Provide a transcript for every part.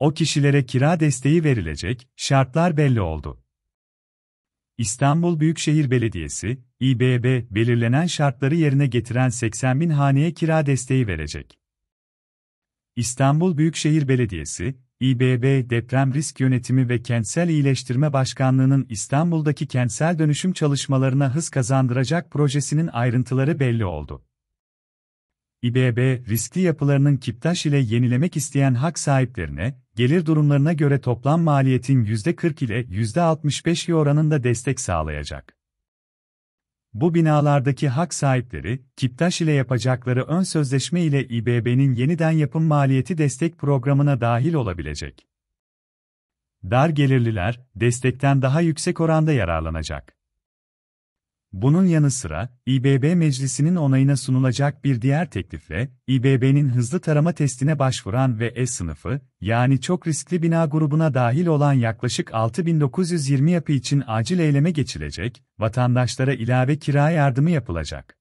O kişilere kira desteği verilecek, şartlar belli oldu. İstanbul Büyükşehir Belediyesi, İBB, belirlenen şartları yerine getiren 80 bin haneye kira desteği verecek. İstanbul Büyükşehir Belediyesi, İBB Deprem Risk Yönetimi ve Kentsel İyileştirme Başkanlığı'nın İstanbul'daki kentsel dönüşüm çalışmalarına hız kazandıracak projesinin ayrıntıları belli oldu. İBB, riskli yapılarının kiptaş ile yenilemek isteyen hak sahiplerine, gelir durumlarına göre toplam maliyetin %40 ile 65 oranında destek sağlayacak. Bu binalardaki hak sahipleri, kiptaş ile yapacakları ön sözleşme ile İBB'nin yeniden yapım maliyeti destek programına dahil olabilecek. Dar gelirliler, destekten daha yüksek oranda yararlanacak. Bunun yanı sıra, İBB Meclisi'nin onayına sunulacak bir diğer teklifle, İBB'nin hızlı tarama testine başvuran ve E sınıfı, yani çok riskli bina grubuna dahil olan yaklaşık 6920 yapı için acil eyleme geçilecek, vatandaşlara ilave kira yardımı yapılacak.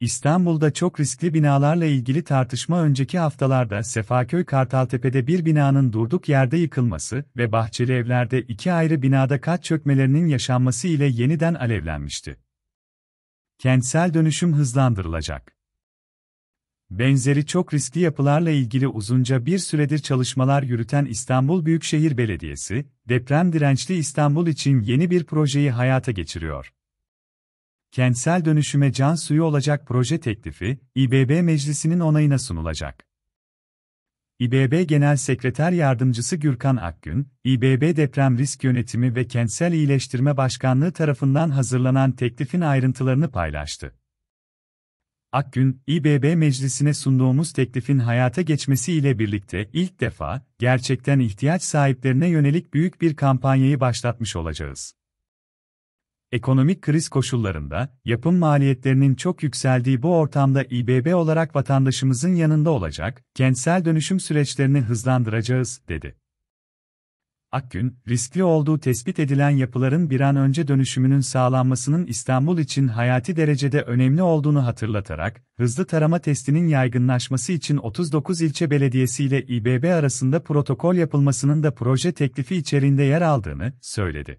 İstanbul'da çok riskli binalarla ilgili tartışma önceki haftalarda Sefaköy Kartaltepe'de bir binanın durduk yerde yıkılması ve bahçeli evlerde iki ayrı binada kat çökmelerinin yaşanması ile yeniden alevlenmişti. Kentsel dönüşüm hızlandırılacak. Benzeri çok riskli yapılarla ilgili uzunca bir süredir çalışmalar yürüten İstanbul Büyükşehir Belediyesi, deprem dirençli İstanbul için yeni bir projeyi hayata geçiriyor kentsel dönüşüme can suyu olacak proje teklifi, İBB Meclisi'nin onayına sunulacak. İBB Genel Sekreter Yardımcısı Gürkan Akgün, İBB Deprem Risk Yönetimi ve Kentsel İyileştirme Başkanlığı tarafından hazırlanan teklifin ayrıntılarını paylaştı. Akgün, İBB Meclisi'ne sunduğumuz teklifin hayata geçmesi ile birlikte ilk defa gerçekten ihtiyaç sahiplerine yönelik büyük bir kampanyayı başlatmış olacağız. Ekonomik kriz koşullarında, yapım maliyetlerinin çok yükseldiği bu ortamda İBB olarak vatandaşımızın yanında olacak, kentsel dönüşüm süreçlerini hızlandıracağız, dedi. Akgün, riskli olduğu tespit edilen yapıların bir an önce dönüşümünün sağlanmasının İstanbul için hayati derecede önemli olduğunu hatırlatarak, hızlı tarama testinin yaygınlaşması için 39 ilçe belediyesi ile İBB arasında protokol yapılmasının da proje teklifi içerisinde yer aldığını söyledi.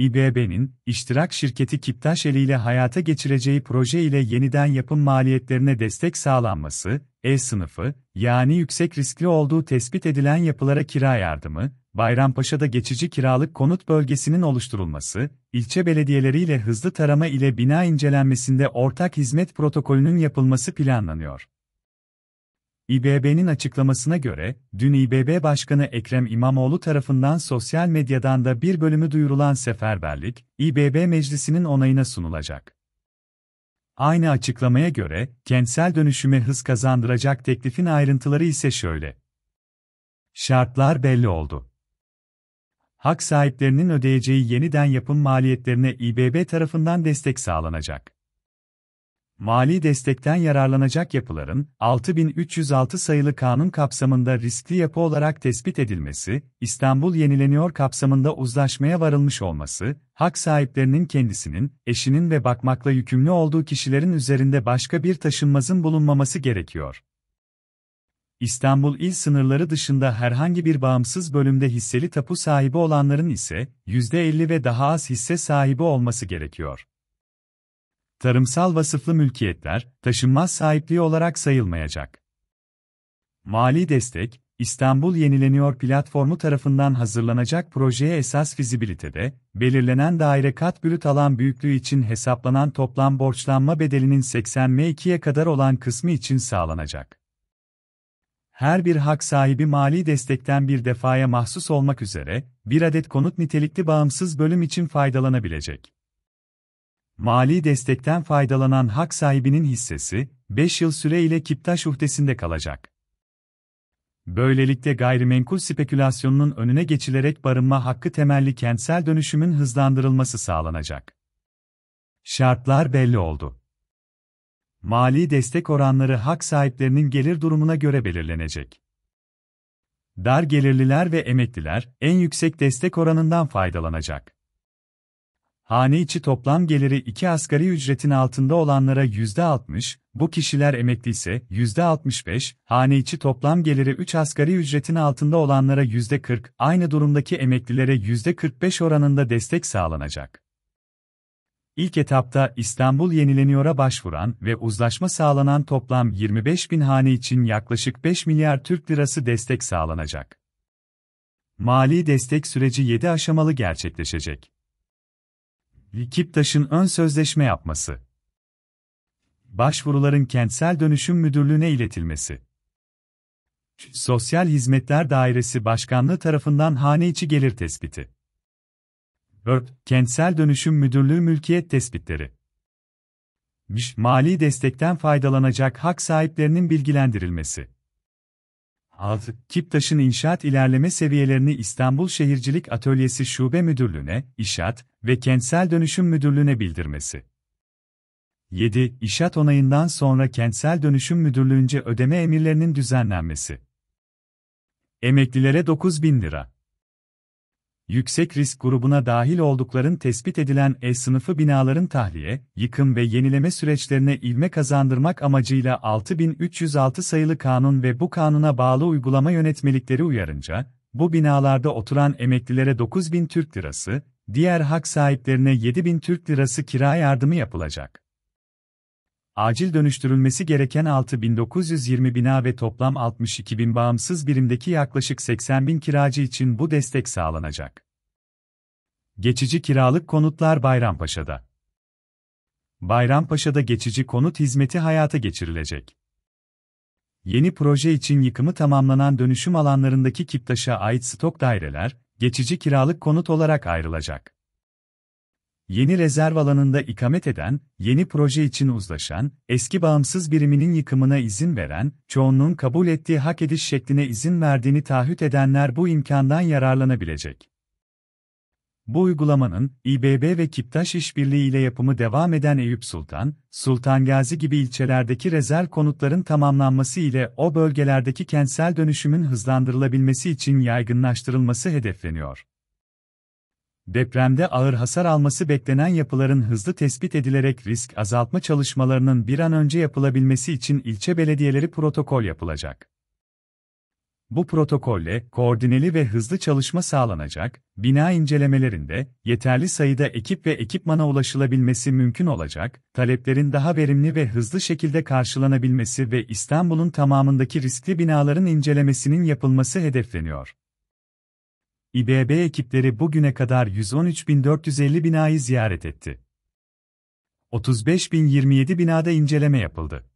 İBB'nin, iştirak şirketi Kiptaş ile hayata geçireceği proje ile yeniden yapım maliyetlerine destek sağlanması, E sınıfı, yani yüksek riskli olduğu tespit edilen yapılara kira yardımı, Bayrampaşa'da geçici kiralık konut bölgesinin oluşturulması, ilçe belediyeleriyle hızlı tarama ile bina incelenmesinde ortak hizmet protokolünün yapılması planlanıyor. İBB'nin açıklamasına göre, dün İBB Başkanı Ekrem İmamoğlu tarafından sosyal medyadan da bir bölümü duyurulan seferberlik, İBB Meclisi'nin onayına sunulacak. Aynı açıklamaya göre, kentsel dönüşüme hız kazandıracak teklifin ayrıntıları ise şöyle. Şartlar belli oldu hak sahiplerinin ödeyeceği yeniden yapım maliyetlerine İBB tarafından destek sağlanacak mali destekten yararlanacak yapıların 6306 sayılı kanun kapsamında riskli yapı olarak tespit edilmesi, İstanbul yenileniyor kapsamında uzlaşmaya varılmış olması, hak sahiplerinin kendisinin, eşinin ve bakmakla yükümlü olduğu kişilerin üzerinde başka bir taşınmazın bulunmaması gerekiyor. İstanbul il sınırları dışında herhangi bir bağımsız bölümde hisseli tapu sahibi olanların ise %50 ve daha az hisse sahibi olması gerekiyor tarımsal vasıflı mülkiyetler, taşınmaz sahipliği olarak sayılmayacak. Mali destek, İstanbul Yenileniyor platformu tarafından hazırlanacak projeye esas fizibilitede, belirlenen daire kat bürüt alan büyüklüğü için hesaplanan toplam borçlanma bedelinin 80 M2'ye kadar olan kısmı için sağlanacak. Her bir hak sahibi mali destekten bir defaya mahsus olmak üzere, bir adet konut nitelikli bağımsız bölüm için faydalanabilecek. Mali destekten faydalanan hak sahibinin hissesi, 5 yıl süreyle kiptaş uhdesinde kalacak. Böylelikle gayrimenkul spekülasyonunun önüne geçilerek barınma hakkı temelli kentsel dönüşümün hızlandırılması sağlanacak. Şartlar belli oldu. Mali destek oranları hak sahiplerinin gelir durumuna göre belirlenecek. Dar gelirliler ve emekliler en yüksek destek oranından faydalanacak. Hane içi toplam geliri 2 asgari ücretin altında olanlara %60, bu kişiler emekli ise %65, hane içi toplam geliri 3 asgari ücretin altında olanlara %40, aynı durumdaki emeklilere %45 oranında destek sağlanacak. İlk etapta İstanbul Yenileniyor'a başvuran ve uzlaşma sağlanan toplam 25 bin hane için yaklaşık 5 milyar Türk lirası destek sağlanacak. Mali destek süreci 7 aşamalı gerçekleşecek. Likiptaş'ın ön sözleşme yapması. Başvuruların Kentsel Dönüşüm Müdürlüğü'ne iletilmesi. Sosyal Hizmetler Dairesi Başkanlığı tarafından hane içi gelir tespiti. 4. Kentsel Dönüşüm Müdürlüğü mülkiyet tespitleri. Mali destekten faydalanacak hak sahiplerinin bilgilendirilmesi. Altı, Kiptaş'ın inşaat ilerleme seviyelerini İstanbul Şehircilik Atölyesi Şube Müdürlüğü'ne, İşat ve Kentsel Dönüşüm Müdürlüğü'ne bildirmesi. 7. İşat onayından sonra Kentsel Dönüşüm Müdürlüğü'nce ödeme emirlerinin düzenlenmesi. Emeklilere 9 bin lira yüksek risk grubuna dahil oldukların tespit edilen E sınıfı binaların tahliye, yıkım ve yenileme süreçlerine ilme kazandırmak amacıyla 6306 sayılı kanun ve bu kanuna bağlı uygulama yönetmelikleri uyarınca, bu binalarda oturan emeklilere 9000 Türk Lirası, diğer hak sahiplerine 7000 Türk Lirası kira yardımı yapılacak acil dönüştürülmesi gereken 6.920 bina ve toplam 62.000 bağımsız birimdeki yaklaşık 80.000 kiracı için bu destek sağlanacak. Geçici kiralık konutlar Bayrampaşa'da. Bayrampaşa'da geçici konut hizmeti hayata geçirilecek. Yeni proje için yıkımı tamamlanan dönüşüm alanlarındaki Kiptaş'a ait stok daireler, geçici kiralık konut olarak ayrılacak yeni rezerv alanında ikamet eden, yeni proje için uzlaşan, eski bağımsız biriminin yıkımına izin veren, çoğunluğun kabul ettiği hak ediş şekline izin verdiğini taahhüt edenler bu imkandan yararlanabilecek. Bu uygulamanın, İBB ve Kiptaş İşbirliği ile yapımı devam eden Eyüp Sultan, Sultan Gazi gibi ilçelerdeki rezerv konutların tamamlanması ile o bölgelerdeki kentsel dönüşümün hızlandırılabilmesi için yaygınlaştırılması hedefleniyor depremde ağır hasar alması beklenen yapıların hızlı tespit edilerek risk azaltma çalışmalarının bir an önce yapılabilmesi için ilçe belediyeleri protokol yapılacak. Bu protokolle koordineli ve hızlı çalışma sağlanacak, bina incelemelerinde yeterli sayıda ekip ve ekipmana ulaşılabilmesi mümkün olacak, taleplerin daha verimli ve hızlı şekilde karşılanabilmesi ve İstanbul'un tamamındaki riskli binaların incelemesinin yapılması hedefleniyor. İBB ekipleri bugüne kadar 113.450 binayı ziyaret etti. 35.027 binada inceleme yapıldı.